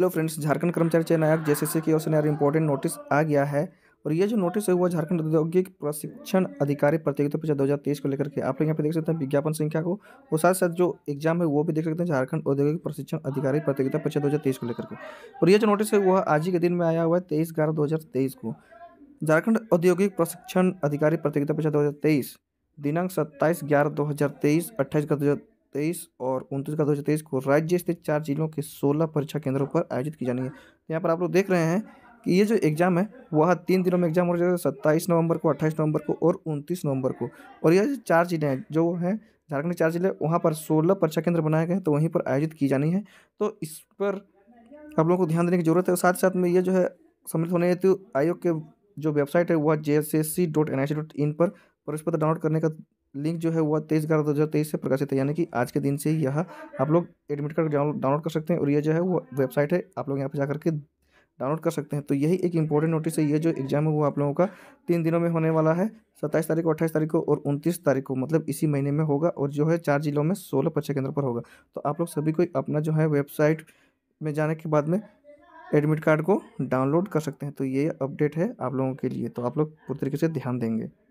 hello friends Jharkhand कर्मचारी चयन आयोग जैसे की ओर से नया इंपॉर्टेंट नोटिस आ गया है और ये जो नोटिस है वो झारखंड औद्योगिक प्रशिक्षण अधिकारी प्रतियोगिता परीक्षा दो हज़ार तेईस को लेकर के आप लोग यहाँ पे देख सकते हैं विज्ञापन संख्या को और साथ साथ जो एग्जाम है वो भी देख सकते हैं झारखंड औद्योगिक प्रशिक्षण अधिकारी प्रतियोगिता परीक्षा दो हज़ार तेईस को लेकर के और ये जो नोटिस है वह आज ही के दिन में आया हुआ है तेईस ग्यारह दो हज़ार तेईस को झारखंड औद्योगिक प्रशिक्षण अधिकारी प्रतियोगिता परीक्षा दो हज़ार तेईस दिनांक सत्ताईस ग्यारह दो हज़ार तेईस अट्ठाईस ग्यारह तेईस और उनतीस का दो हज़ार तेईस को राज्य स्थित चार जिलों के सोलह परीक्षा केंद्रों पर आयोजित की जानी है यहाँ पर आप लोग देख रहे हैं कि ये जो एग्ज़ाम है वह तीन दिनों में एग्ज़ाम हो जाएगा सत्ताईस नवंबर को अट्ठाईस नवंबर को और उनतीस नवंबर को और यह चार जिले हैं जो हैं झारखंड के चार जिले वहाँ पर सोलह परीक्षा केंद्र बनाए गए हैं तो वहीं पर आयोजित की जानी है तो इस पर आप लोगों को ध्यान देने की जरूरत है साथ साथ में ये जो है सम्मिलित होने हेतु आयोग के जो वेबसाइट है वह J S C dot N I C dot in पर प्रवेश पत्र डाउनलोड करने का लिंक जो है वह तेईस ग्यारह दो हज़ार तेईस से प्रकाशित है यानी कि आज के दिन से ही यह आप लोग एडमिट कार्ड डाउनलोड कर सकते हैं और यह जो है वो वेबसाइट है आप लोग यहाँ पर जाकर के डाउनलोड कर सकते हैं तो यही एक इंपॉर्टेंट नोटिस है ये जो एग्जाम है वो आप लोगों का तीन दिनों में होने वाला है सत्ताईस तारीख को अट्ठाईस तारीख को और उनतीस तारीख को मतलब इसी महीने में होगा और जो है चार जिलों में सोलह परीक्षा केंद्र पर होगा तो आप लोग सभी को अपना जो है वेबसाइट में जाने के बाद में एडमिट कार्ड को डाउनलोड कर सकते हैं तो ये अपडेट है आप लोगों के लिए तो आप लोग पूरी तरीके से ध्यान देंगे